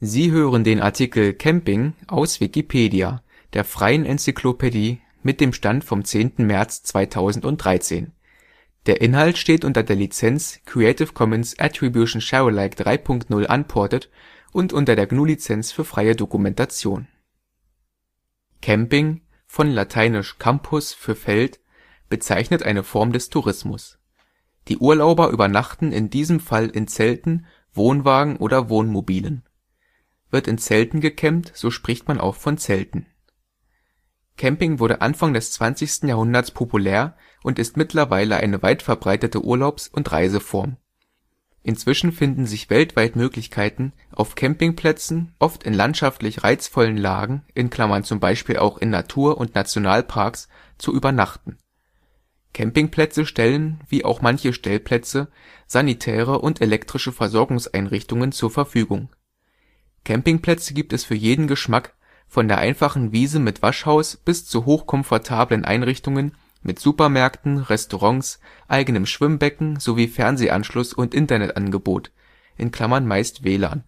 Sie hören den Artikel Camping, aus Wikipedia, der freien Enzyklopädie. Mit dem Stand vom Der Inhalt steht unter der Lizenz Creative Commons Attribution Share Alike 3 Punkt 0 Unported und unter der GNU Lizenz für freie Dokumentation. Camping (von lateinisch campus „ Feld “) bezeichnet eine Form des Tourismus. Die Urlauber übernachten in diesem Fall in Zelten, Wohnwagen oder Wohnmobilen wird in Zelten gecampt, so spricht man auch von Zelten. Camping wurde Anfang des 20. Jahrhunderts populär und ist mittlerweile eine weit verbreitete Urlaubs und Reiseform. Inzwischen finden sich weltweit Möglichkeiten, auf Campingplätzen, oft in landschaftlich reizvollen Lagen (zum Beispiel auch in Natur und Nationalparks) zu übernachten. Campingplätze stellen, wie auch manche Stellplätze, sanitäre und elektrische Versorgungseinrichtungen zur Verfügung Campingplätze gibt es für jeden Geschmack, von der einfachen Wiese mit Waschhaus bis zu hochkomfortablen Einrichtungen mit Supermärkten, Restaurants, eigenem Schwimmbecken sowie Fernsehanschluss und Internetangebot (meist WLAN).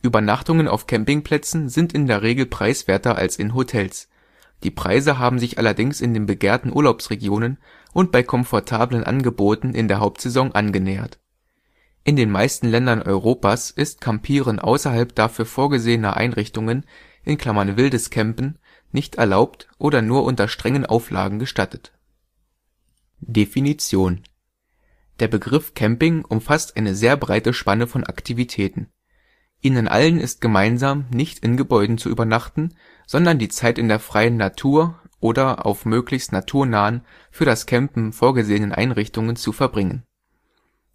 Übernachtungen auf Campingplätzen sind in der Regel preiswerter als in Hotels, die Preise haben sich allerdings in den begehrten Urlaubsregionen und bei komfortablen Angeboten in der Hauptsaison angenähert in den meisten Ländern Europas ist Campieren außerhalb dafür vorgesehener Einrichtungen (wildes Campen) nicht erlaubt oder nur unter strengen Auflagen gestattet. Definition: Der Begriff Camping umfasst eine sehr breite Spanne von Aktivitäten. Ihnen allen ist gemeinsam, nicht in Gebäuden zu übernachten, sondern die Zeit in der freien Natur oder auf möglichst naturnahen, für das Campen vorgesehenen Einrichtungen zu verbringen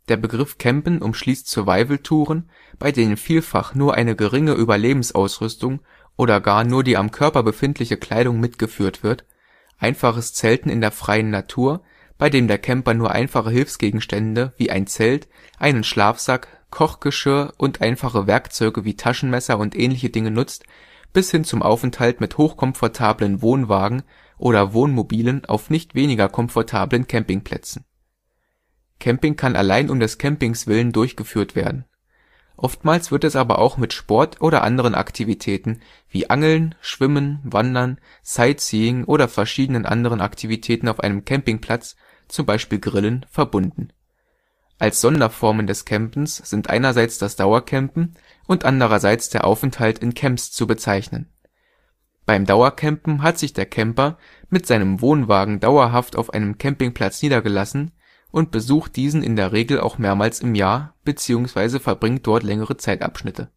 der Begriff Campen umschließt Survival-Touren, bei denen vielfach nur eine geringe Überlebensausrüstung oder gar nur die am Körper befindliche Kleidung mitgeführt wird, einfaches Zelten in der freien Natur, bei dem der Camper nur einfache Hilfsgegenstände wie ein Zelt, einen Schlafsack, Kochgeschirr und einfache Werkzeuge wie Taschenmesser und ähnliche Dinge nutzt, bis hin zum Aufenthalt mit hochkomfortablen Wohnwagen oder Wohnmobilen auf nicht weniger komfortablen Campingplätzen Camping kann allein um des Campings willen durchgeführt werden. Oftmals wird es aber auch mit Sport oder anderen Aktivitäten wie Angeln, Schwimmen, Wandern, Sightseeing oder verschiedenen anderen Aktivitäten auf einem Campingplatz zum Beispiel Grillen) verbunden. Als Sonderformen des Campens sind einerseits das Dauercampen und andererseits der Aufenthalt in Camps zu bezeichnen. Beim Dauercampen hat sich der Camper mit seinem Wohnwagen dauerhaft auf einem Campingplatz niedergelassen und besucht diesen in der Regel auch mehrmals im Jahr bzw. verbringt dort längere Zeitabschnitte.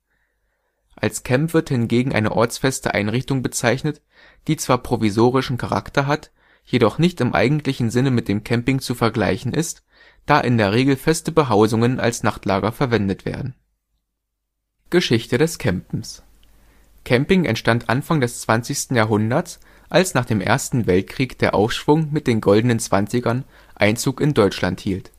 Als Camp wird hingegen eine ortsfeste Einrichtung bezeichnet, die zwar provisorischen Charakter hat, jedoch nicht im eigentlichen Sinne mit dem Camping zu vergleichen ist, da in der Regel feste Behausungen als Nachtlager verwendet werden. Geschichte des Campens Camping entstand Anfang des 20. Jahrhunderts, als nach dem Ersten Weltkrieg der Aufschwung mit den Goldenen Zwanzigern Einzug in Deutschland hielt.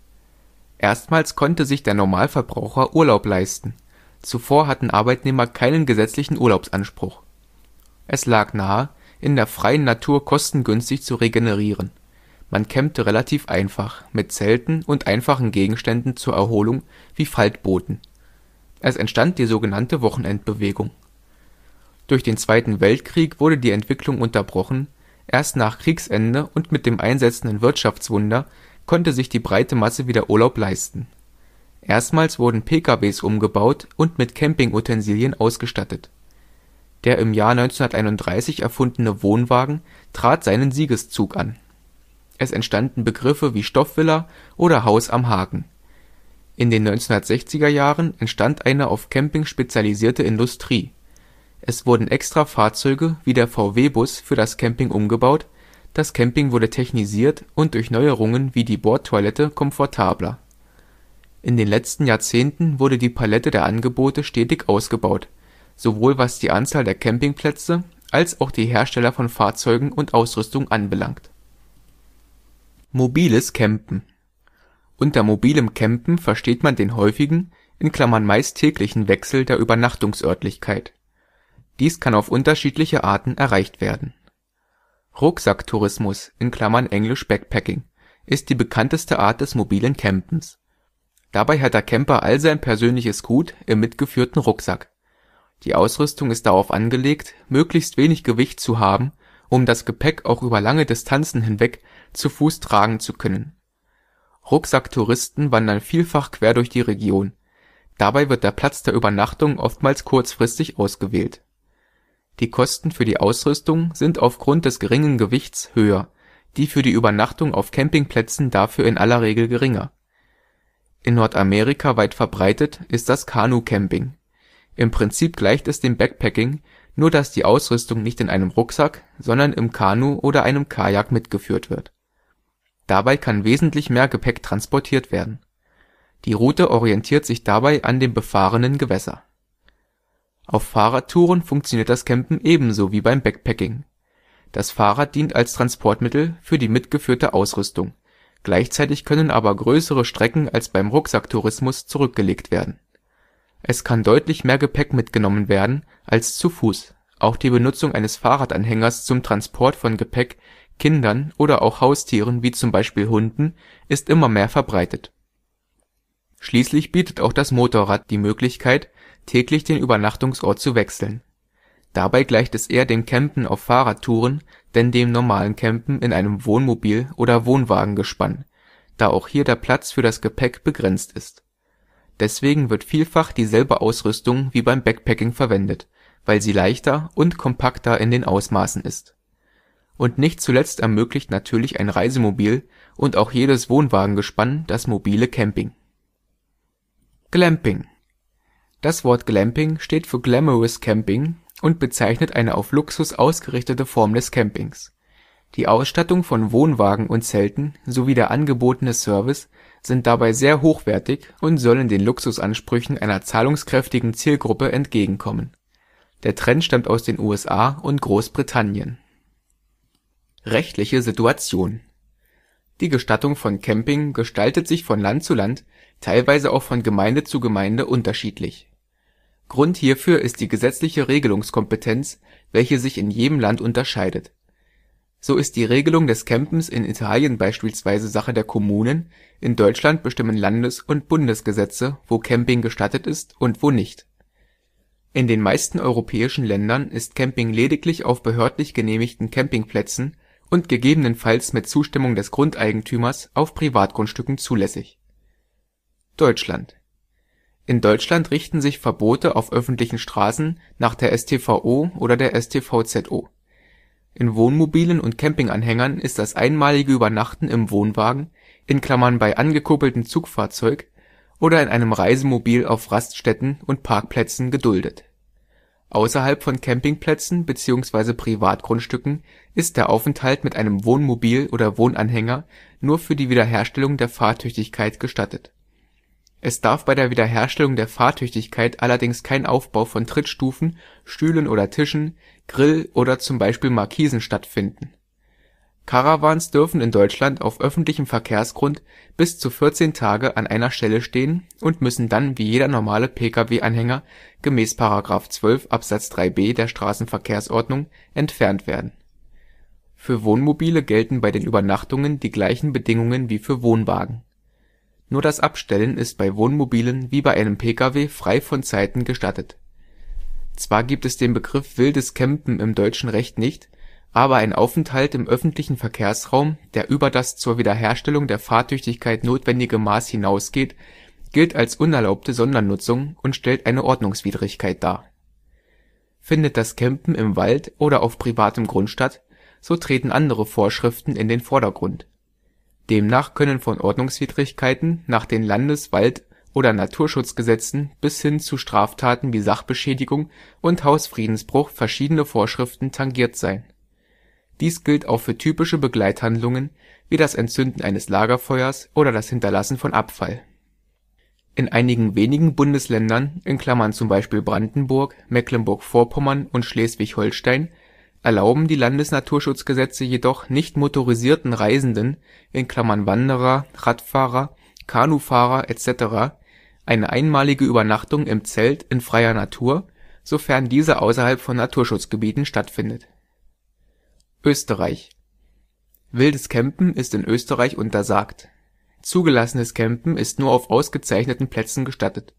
Erstmals konnte sich der Normalverbraucher Urlaub leisten, zuvor hatten Arbeitnehmer keinen gesetzlichen Urlaubsanspruch. Es lag nahe, in der freien Natur kostengünstig zu regenerieren. Man campte relativ einfach, mit Zelten und einfachen Gegenständen zur Erholung wie Faltbooten. Es entstand die sogenannte Wochenendbewegung durch den Zweiten Weltkrieg wurde die Entwicklung unterbrochen, erst nach Kriegsende und mit dem einsetzenden Wirtschaftswunder konnte sich die breite Masse wieder Urlaub leisten. Erstmals wurden PKWs umgebaut und mit Campingutensilien ausgestattet. Der im Jahr 1931 erfundene Wohnwagen trat seinen Siegeszug an. Es entstanden Begriffe wie Stoffvilla oder Haus am Haken. In den 1960er Jahren entstand eine auf Camping spezialisierte Industrie es wurden extra Fahrzeuge wie der VW-Bus für das Camping umgebaut, das Camping wurde technisiert und durch Neuerungen wie die Bordtoilette komfortabler. In den letzten Jahrzehnten wurde die Palette der Angebote stetig ausgebaut, sowohl was die Anzahl der Campingplätze als auch die Hersteller von Fahrzeugen und Ausrüstung anbelangt. Mobiles Campen Unter mobilem Campen versteht man den häufigen in Klammern (meist täglichen) Wechsel der Übernachtungsörtlichkeit dies kann auf unterschiedliche Arten erreicht werden. Rucksacktourismus (englisch Backpacking) ist die bekannteste Art des mobilen Campens. Dabei hat der Camper all sein persönliches Gut im mitgeführten Rucksack. Die Ausrüstung ist darauf angelegt, möglichst wenig Gewicht zu haben, um das Gepäck auch über lange Distanzen hinweg zu Fuß tragen zu können. Rucksacktouristen wandern vielfach quer durch die Region. Dabei wird der Platz der Übernachtung oftmals kurzfristig ausgewählt die Kosten für die Ausrüstung sind aufgrund des geringen Gewichts höher, die für die Übernachtung auf Campingplätzen dafür in aller Regel geringer. In Nordamerika weit verbreitet ist das Kanu-Camping. Im Prinzip gleicht es dem Backpacking, nur dass die Ausrüstung nicht in einem Rucksack, sondern im Kanu oder einem Kajak mitgeführt wird. Dabei kann wesentlich mehr Gepäck transportiert werden. Die Route orientiert sich dabei an dem befahrenen Gewässer auf Fahrradtouren funktioniert das Campen ebenso wie beim Backpacking. Das Fahrrad dient als Transportmittel für die mitgeführte Ausrüstung, gleichzeitig können aber größere Strecken als beim Rucksacktourismus zurückgelegt werden. Es kann deutlich mehr Gepäck mitgenommen werden als zu Fuß, auch die Benutzung eines Fahrradanhängers zum Transport von Gepäck, Kindern oder auch Haustieren wie zum Beispiel Hunden ist immer mehr verbreitet. Schließlich bietet auch das Motorrad die Möglichkeit täglich den Übernachtungsort zu wechseln. Dabei gleicht es eher dem Campen auf Fahrradtouren denn dem normalen Campen in einem Wohnmobil oder Wohnwagengespann, da auch hier der Platz für das Gepäck begrenzt ist. Deswegen wird vielfach dieselbe Ausrüstung wie beim Backpacking verwendet, weil sie leichter und kompakter in den Ausmaßen ist. Und nicht zuletzt ermöglicht natürlich ein Reisemobil und auch jedes Wohnwagengespann das mobile Camping. Glamping das Wort Glamping steht für Glamorous Camping und bezeichnet eine auf Luxus ausgerichtete Form des Campings. Die Ausstattung von Wohnwagen und Zelten sowie der angebotene Service sind dabei sehr hochwertig und sollen den Luxusansprüchen einer zahlungskräftigen Zielgruppe entgegenkommen. Der Trend stammt aus den USA und Großbritannien. Rechtliche Situation Die Gestattung von Camping gestaltet sich von Land zu Land, teilweise auch von Gemeinde zu Gemeinde unterschiedlich Grund hierfür ist die gesetzliche Regelungskompetenz, welche sich in jedem Land unterscheidet. So ist die Regelung des Campens in Italien beispielsweise Sache der Kommunen, in Deutschland bestimmen Landes und Bundesgesetze, wo Camping gestattet ist und wo nicht. In den meisten europäischen Ländern ist Camping lediglich auf behördlich genehmigten Campingplätzen und gegebenenfalls mit Zustimmung des Grundeigentümers auf Privatgrundstücken zulässig. Deutschland in Deutschland richten sich Verbote auf öffentlichen Straßen nach der StVO oder der StVZO. In Wohnmobilen und Campinganhängern ist das einmalige Übernachten im Wohnwagen (bei angekuppeltem Zugfahrzeug) oder in einem Reisemobil auf Raststätten und Parkplätzen geduldet. Außerhalb von Campingplätzen bzw. Privatgrundstücken ist der Aufenthalt mit einem Wohnmobil oder Wohnanhänger nur für die Wiederherstellung der Fahrtüchtigkeit gestattet es darf bei der Wiederherstellung der Fahrtüchtigkeit allerdings kein Aufbau von Trittstufen, Stühlen oder Tischen, Grill oder zum Beispiel Markisen stattfinden. Caravans dürfen in Deutschland auf öffentlichem Verkehrsgrund bis zu 14 Tage an einer Stelle stehen und müssen dann wie jeder normale Pkw-Anhänger gemäß § 12 Abs. 3b der Straßenverkehrsordnung entfernt werden. Für Wohnmobile gelten bei den Übernachtungen die gleichen Bedingungen wie für Wohnwagen nur das Abstellen ist bei Wohnmobilen wie bei einem Pkw frei von Zeiten gestattet. Zwar gibt es den Begriff wildes Campen im deutschen Recht nicht, aber ein Aufenthalt im öffentlichen Verkehrsraum, der über das zur Wiederherstellung der Fahrtüchtigkeit notwendige Maß hinausgeht, gilt als unerlaubte Sondernutzung und stellt eine Ordnungswidrigkeit dar. Findet das Campen im Wald oder auf privatem Grund statt, so treten andere Vorschriften in den Vordergrund Demnach können von Ordnungswidrigkeiten nach den Landes Wald oder Naturschutzgesetzen bis hin zu Straftaten wie Sachbeschädigung und Hausfriedensbruch verschiedene Vorschriften tangiert sein. Dies gilt auch für typische Begleithandlungen wie das Entzünden eines Lagerfeuers oder das Hinterlassen von Abfall. In einigen wenigen Bundesländern (z. B. Brandenburg, Mecklenburg-Vorpommern und Schleswig-Holstein erlauben die Landesnaturschutzgesetze jedoch nicht motorisierten Reisenden (Wanderer, Radfahrer, Kanufahrer etc.) eine einmalige Übernachtung im Zelt in freier Natur, sofern diese außerhalb von Naturschutzgebieten stattfindet. Österreich: Wildes Campen ist in Österreich untersagt. Zugelassenes Campen ist nur auf ausgezeichneten Plätzen gestattet.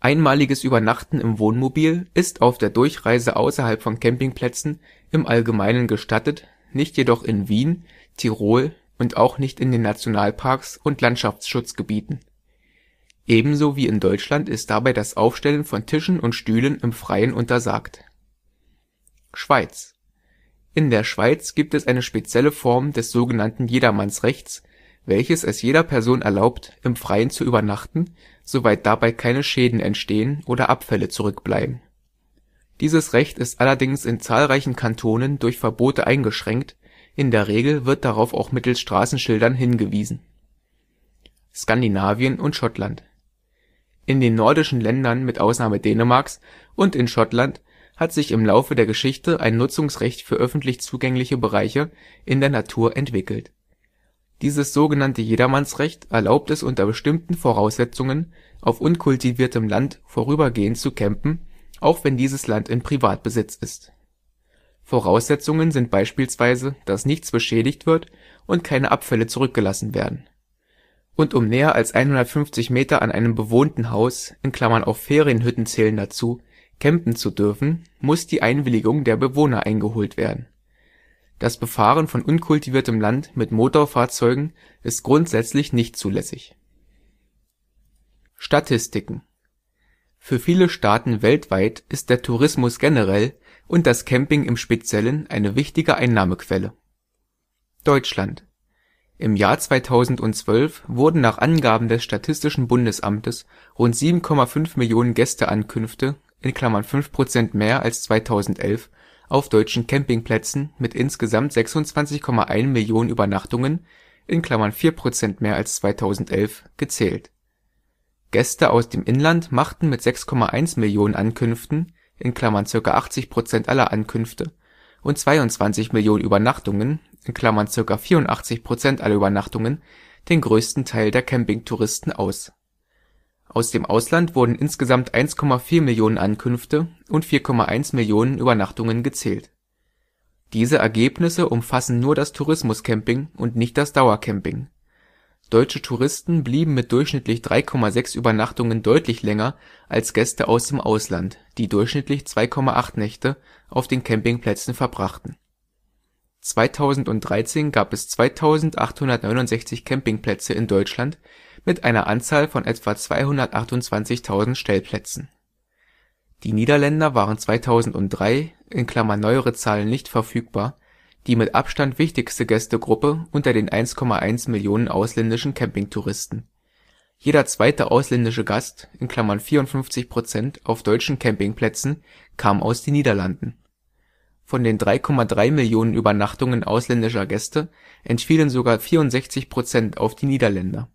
Einmaliges Übernachten im Wohnmobil ist auf der Durchreise außerhalb von Campingplätzen im Allgemeinen gestattet, nicht jedoch in Wien, Tirol und auch nicht in den Nationalparks und Landschaftsschutzgebieten. Ebenso wie in Deutschland ist dabei das Aufstellen von Tischen und Stühlen im Freien untersagt. Schweiz: In der Schweiz gibt es eine spezielle Form des sogenannten Jedermannsrechts, welches es jeder Person erlaubt, im Freien zu übernachten, soweit dabei keine Schäden entstehen oder Abfälle zurückbleiben dieses Recht ist allerdings in zahlreichen Kantonen durch Verbote eingeschränkt, in der Regel wird darauf auch mittels Straßenschildern hingewiesen. Skandinavien und Schottland: In den nordischen Ländern mit Ausnahme Dänemarks und in Schottland hat sich im Laufe der Geschichte ein Nutzungsrecht für öffentlich zugängliche Bereiche in der Natur entwickelt. Dieses sogenannte Jedermannsrecht erlaubt es unter bestimmten Voraussetzungen, auf unkultiviertem Land vorübergehend zu campen auch wenn dieses Land in Privatbesitz ist. Voraussetzungen sind beispielsweise, dass nichts beschädigt wird und keine Abfälle zurückgelassen werden. Und um näher als 150 Meter an einem bewohnten Haus (auch Ferienhütten zählen dazu) campen zu dürfen, muss die Einwilligung der Bewohner eingeholt werden. Das Befahren von unkultiviertem Land mit Motorfahrzeugen ist grundsätzlich nicht zulässig. Statistiken für viele Staaten weltweit ist der Tourismus generell und das Camping im Speziellen eine wichtige Einnahmequelle. Deutschland: Im Jahr 2012 wurden nach Angaben des Statistischen Bundesamtes rund 7,5 Millionen Gästeankünfte (5 mehr als 2011) auf deutschen Campingplätzen mit insgesamt 26,1 Millionen Übernachtungen (4 mehr als 2011) gezählt Gäste aus dem Inland machten mit 6,1 Millionen Ankünften (ca. 80 aller Ankünfte) und 22 Millionen Übernachtungen (ca. 84 aller Übernachtungen) den größten Teil der Campingtouristen aus. Aus dem Ausland wurden insgesamt 1,4 Millionen Ankünfte und 4,1 Millionen Übernachtungen gezählt. Diese Ergebnisse umfassen nur das Tourismuscamping und nicht das Dauercamping Deutsche Touristen blieben mit durchschnittlich 3,6 Übernachtungen deutlich länger als Gäste aus dem Ausland, die durchschnittlich 2,8 Nächte auf den Campingplätzen verbrachten. 2013 gab es 2869 Campingplätze in Deutschland mit einer Anzahl von etwa 228.000 Stellplätzen. Die Niederländer waren 2003 (neuere Zahlen nicht verfügbar die mit Abstand wichtigste Gästegruppe unter den 1,1 Millionen ausländischen Campingtouristen. Jeder zweite ausländische Gast (54 auf deutschen Campingplätzen kam aus den Niederlanden. Von den 3,3 Millionen Übernachtungen ausländischer Gäste entfielen sogar 64 auf die Niederländer.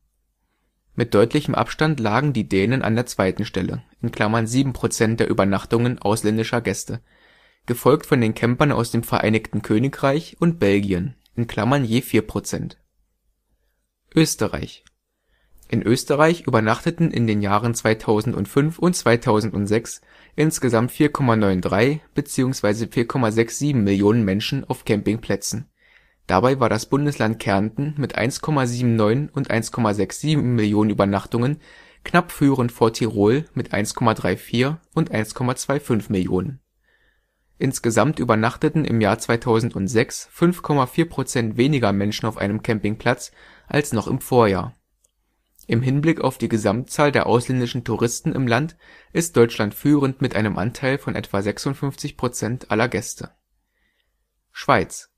Mit deutlichem Abstand lagen die Dänen an der zweiten Stelle (7 der Übernachtungen ausländischer Gäste gefolgt von den Campern aus dem Vereinigten Königreich und Belgien (je 4 Österreich: In Österreich übernachteten in den Jahren 2005 und 2006 insgesamt 4,93 bzw. 4,67 Millionen Menschen auf Campingplätzen. Dabei war das Bundesland Kärnten mit 1,79 und 1,67 Millionen Übernachtungen knapp führend vor Tirol mit 1,34 und 1,25 Millionen Insgesamt übernachteten im Jahr 2006 5,4 weniger Menschen auf einem Campingplatz als noch im Vorjahr. Im Hinblick auf die Gesamtzahl der ausländischen Touristen im Land ist Deutschland führend mit einem Anteil von etwa 56 aller Gäste. Schweiz: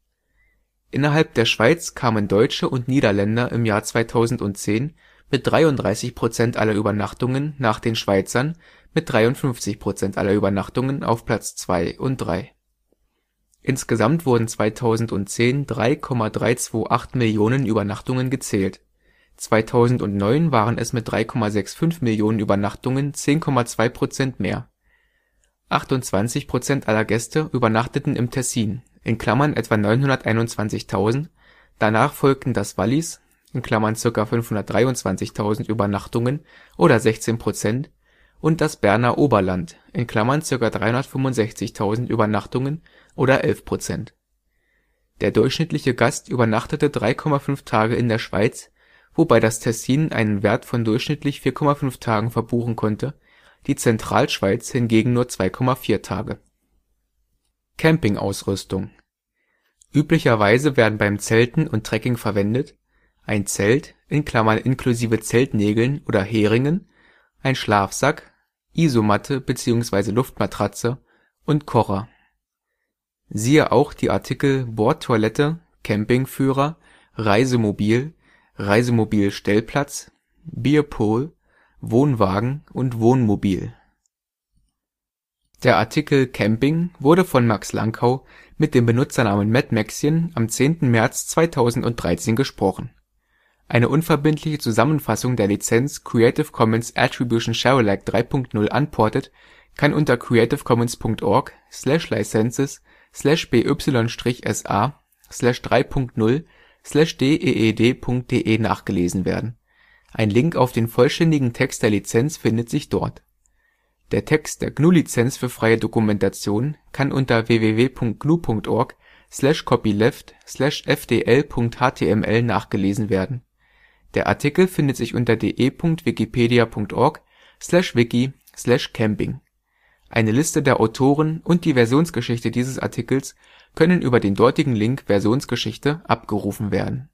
Innerhalb der Schweiz kamen Deutsche und Niederländer im Jahr 2010 mit 33 aller Übernachtungen nach den Schweizern mit 53 aller Übernachtungen auf Platz 2 und 3. Insgesamt wurden 2010 3,328 Millionen Übernachtungen gezählt, 2009 waren es mit 3,65 Millionen Übernachtungen 10,2 mehr. 28 aller Gäste übernachteten im Tessin (etwa 921.000), danach folgten das Wallis (ca. 523.000 Übernachtungen oder 16 und das Berner Oberland (ca. 365.000 Übernachtungen oder 11 Der durchschnittliche Gast übernachtete 3,5 Tage in der Schweiz, wobei das Tessin einen Wert von durchschnittlich 4,5 Tagen verbuchen konnte, die Zentralschweiz hingegen nur 2,4 Tage. Campingausrüstung: Üblicherweise werden beim Zelten und Trekking verwendet ein Zelt (inklusive Zeltnägeln oder Heringen), ein Schlafsack, Isomatte bzw. Luftmatratze und Kocher. Siehe auch die Artikel Bordtoilette, Campingführer, Reisemobil, Reisemobilstellplatz, Bierpool, Wohnwagen und Wohnmobil. Der Artikel Camping wurde von Max Lanckau mit dem Benutzernamen MadMaxchen am 10. März 2013 gesprochen eine unverbindliche Zusammenfassung der Lizenz Creative Commons Attribution Share Alike 3 Punkt 0 Unported kann unter creative-commons.org/licenses/by-sa/3.0/deed.de e e nachgelesen werden. Ein Link auf den vollständigen Text der Lizenz findet sich dort. Der Text der GNU Lizenz für freie Dokumentation kann unter www.gnu.org/copyleft/fdl.html nachgelesen werden der Artikel findet sich unter de.wikipedia.org/wiki/camping. Eine Liste der Autoren und die Versionsgeschichte dieses Artikels können über den dortigen Link Versionsgeschichte abgerufen werden